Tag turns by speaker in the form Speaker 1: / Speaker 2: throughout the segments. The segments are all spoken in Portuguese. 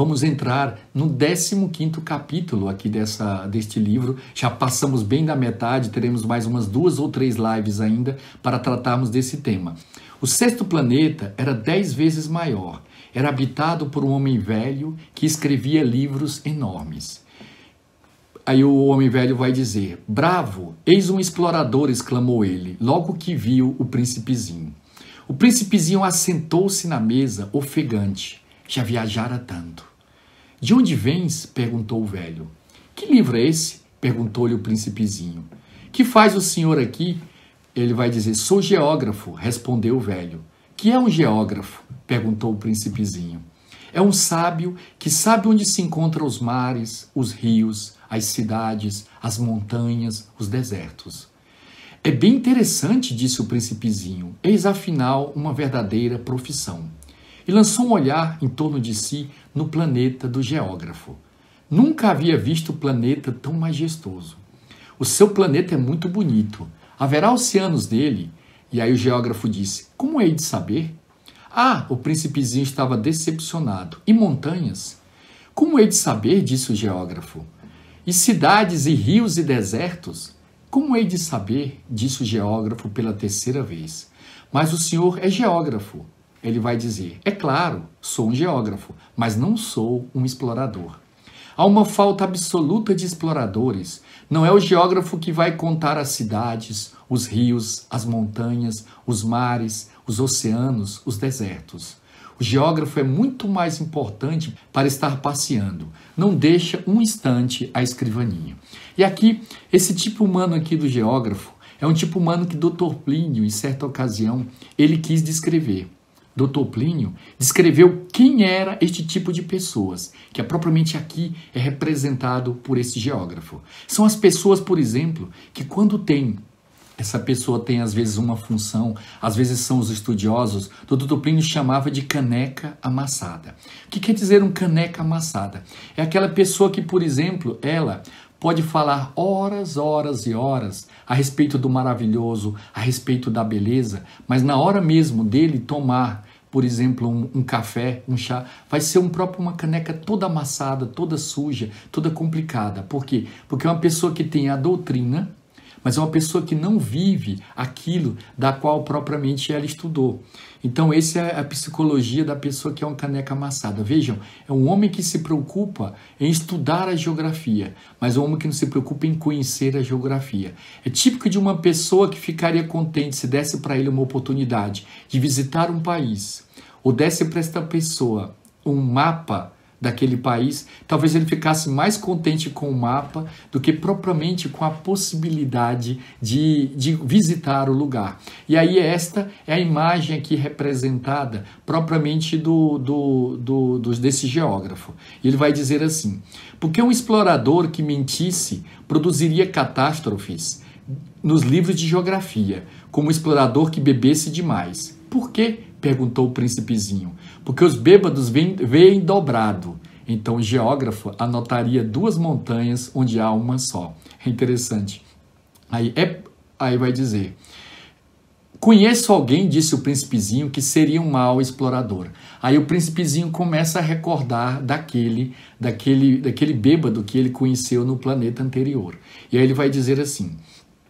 Speaker 1: vamos entrar no 15 capítulo aqui dessa, deste livro. Já passamos bem da metade, teremos mais umas duas ou três lives ainda para tratarmos desse tema. O sexto planeta era dez vezes maior. Era habitado por um homem velho que escrevia livros enormes. Aí o homem velho vai dizer: Bravo, eis um explorador, exclamou ele, logo que viu o príncipezinho. O príncipezinho assentou-se na mesa, ofegante. Já viajara tanto. De onde vens? perguntou o velho. Que livro é esse? perguntou-lhe o principezinho. Que faz o senhor aqui? Ele vai dizer: Sou geógrafo, respondeu o velho. Que é um geógrafo? perguntou o principezinho. É um sábio que sabe onde se encontram os mares, os rios, as cidades, as montanhas, os desertos. É bem interessante, disse o principezinho. Eis afinal uma verdadeira profissão e lançou um olhar em torno de si no planeta do geógrafo. Nunca havia visto planeta tão majestoso. O seu planeta é muito bonito. Haverá oceanos nele? E aí o geógrafo disse: Como hei de saber? Ah, o príncipezinho estava decepcionado. E montanhas? Como hei de saber? disse o geógrafo. E cidades e rios e desertos? Como hei de saber? disse o geógrafo pela terceira vez. Mas o senhor é geógrafo. Ele vai dizer: É claro, sou um geógrafo, mas não sou um explorador. Há uma falta absoluta de exploradores. Não é o geógrafo que vai contar as cidades, os rios, as montanhas, os mares, os oceanos, os desertos. O geógrafo é muito mais importante para estar passeando. Não deixa um instante a escrivaninha. E aqui, esse tipo humano aqui do geógrafo é um tipo humano que Dr. Plínio, em certa ocasião, ele quis descrever. Dr. Plínio descreveu quem era este tipo de pessoas, que é propriamente aqui é representado por esse geógrafo. São as pessoas, por exemplo, que quando tem essa pessoa tem às vezes uma função, às vezes são os estudiosos, o Dr. Plínio chamava de caneca amassada. O que quer dizer um caneca amassada? É aquela pessoa que, por exemplo, ela pode falar horas, horas e horas a respeito do maravilhoso, a respeito da beleza, mas na hora mesmo dele tomar por exemplo, um, um, café, um chá, vai ser um próprio uma caneca toda amassada, toda suja, toda complicada. Por quê? Porque uma pessoa que tem a doutrina mas é uma pessoa que não vive aquilo da qual propriamente ela estudou. Então, essa é a psicologia da pessoa que é uma caneca amassada. Vejam, é um homem que se preocupa em estudar a geografia, mas é um homem que não se preocupa em conhecer a geografia. É típico de uma pessoa que ficaria contente se desse para ele uma oportunidade de visitar um país, ou desse para esta pessoa um mapa daquele país, talvez ele ficasse mais contente com o mapa do que propriamente com a possibilidade de, de visitar o lugar. E aí, esta é a imagem aqui representada propriamente do, do, do, do desse geógrafo. Ele vai dizer assim: porque um explorador que mentisse produziria catástrofes nos livros de geografia, como um explorador que bebesse demais. Por quê? perguntou o príncipezinho, porque os bêbados veem dobrado. Então o geógrafo anotaria duas montanhas onde há uma só. É interessante. Aí, é, aí vai dizer: Conheço alguém, disse o príncipezinho, que seria um mau explorador. Aí o príncipezinho começa a recordar daquele, daquele, daquele bêbado que ele conheceu no planeta anterior. E aí ele vai dizer assim: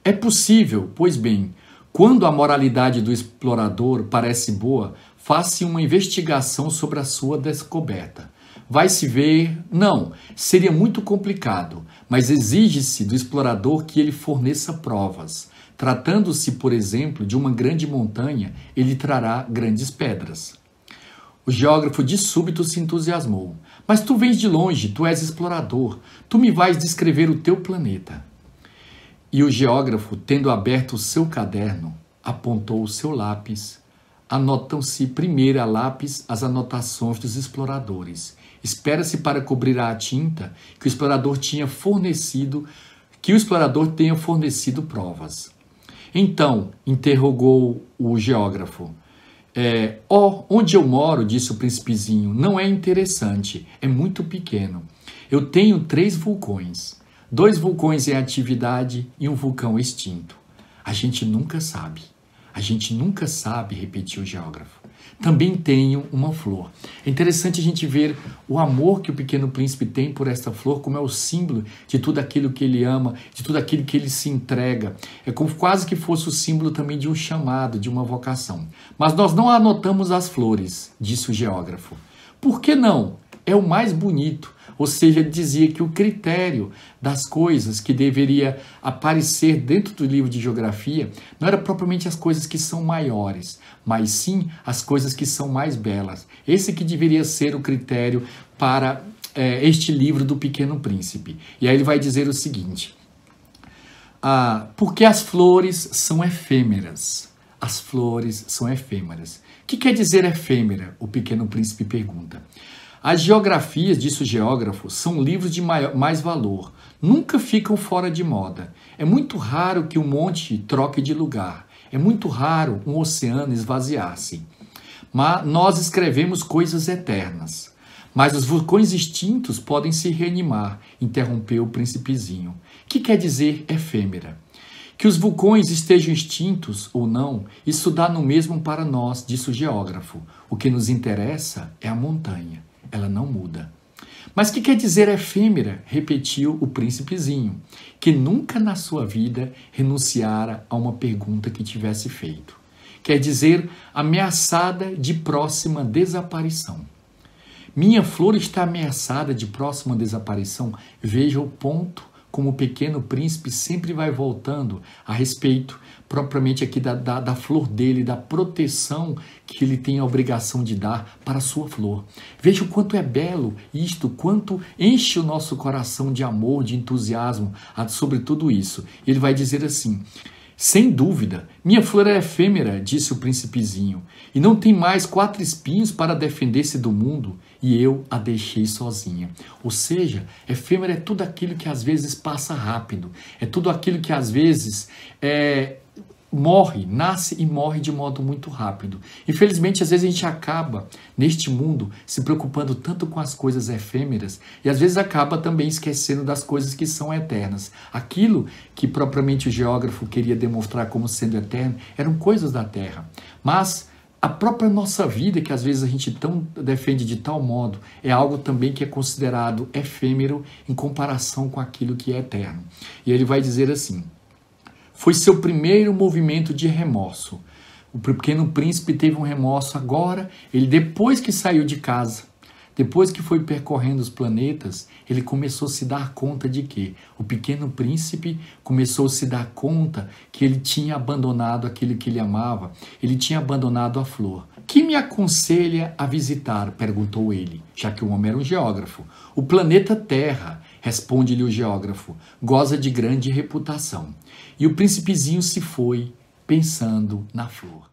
Speaker 1: É possível, pois bem, quando a moralidade do explorador parece boa, faça uma investigação sobre a sua descoberta. Vai se ver? Não, seria muito complicado, mas exige-se do explorador que ele forneça provas. Tratando-se, por exemplo, de uma grande montanha, ele trará grandes pedras. O geógrafo de súbito se entusiasmou. Mas tu vens de longe, tu és explorador, tu me vais descrever o teu planeta. E o geógrafo, tendo aberto o seu caderno, apontou o seu lápis. Anotam-se primeiro a lápis as anotações dos exploradores. Espera-se para cobrir a tinta que o explorador tinha fornecido, que o explorador tenha fornecido provas. Então, interrogou o geógrafo. É, oh, onde eu moro, disse o principezinho. não é interessante, é muito pequeno. Eu tenho três vulcões dois vulcões em atividade e um vulcão extinto. A gente nunca sabe. A gente nunca sabe, repetiu o geógrafo. Também tenho uma flor. É interessante a gente ver o amor que o pequeno príncipe tem por esta flor, como é o símbolo de tudo aquilo que ele ama, de tudo aquilo que ele se entrega. É como quase que fosse o símbolo também de um chamado, de uma vocação. Mas nós não anotamos as flores, disse o geógrafo. Por que não? É o mais bonito, ou seja, ele dizia que o critério das coisas que deveria aparecer dentro do livro de geografia não era propriamente as coisas que são maiores, mas sim as coisas que são mais belas. Esse que deveria ser o critério para é, este livro do Pequeno Príncipe. E aí ele vai dizer o seguinte: ah, porque as flores são efêmeras. As flores são efêmeras. O que quer dizer efêmera? O Pequeno Príncipe pergunta. As geografias, disse o geógrafo, são livros de maior, mais valor. Nunca ficam fora de moda. É muito raro que um monte troque de lugar. É muito raro um oceano esvaziar-se. Mas nós escrevemos coisas eternas. Mas os vulcões extintos podem se reanimar, interrompeu o principezinho. Que quer dizer efêmera? Que os vulcões estejam extintos ou não, isso dá no mesmo para nós, disse o geógrafo. O que nos interessa é a montanha ela não muda. Mas que quer dizer efêmera? repetiu o príncipezinho, que nunca na sua vida renunciara a uma pergunta que tivesse feito. Quer dizer ameaçada de próxima desaparição. Minha flor está ameaçada de próxima desaparição. Veja o ponto como o pequeno príncipe, sempre vai voltando a respeito, propriamente aqui da, da, da, flor dele, da proteção que ele tem a obrigação de dar para a sua flor. Veja o quanto é belo isto, quanto enche o nosso coração de amor, de entusiasmo sobre tudo isso. Ele vai dizer assim. Sem dúvida, minha flor é efêmera, disse o principezinho, e não tem mais quatro espinhos para defender-se do mundo, e eu a deixei sozinha. Ou seja, efêmera é tudo aquilo que às vezes passa rápido, é tudo aquilo que às vezes é, morre, nasce e morre de modo muito rápido. Infelizmente, às vezes a gente acaba neste mundo se preocupando tanto com as coisas efêmeras e às vezes acaba também esquecendo das coisas que são eternas. Aquilo que propriamente o geógrafo queria demonstrar como sendo eterno eram coisas da terra. Mas a própria nossa vida, que às vezes a gente tão defende de tal modo, é algo também que é considerado efêmero em comparação com aquilo que é eterno. E ele vai dizer assim: foi seu primeiro movimento de remorso. O pequeno príncipe teve um remorso agora, ele depois que saiu de casa, depois que foi percorrendo os planetas, ele começou a se dar conta de que o pequeno príncipe começou a se dar conta que ele tinha abandonado aquele que ele amava, ele tinha abandonado a flor. Que me aconselha a visitar? perguntou ele, já que o homem era um geógrafo. O planeta Terra. Responde-lhe o geógrafo: Goza de grande reputação. E o principezinho se foi, pensando na flor.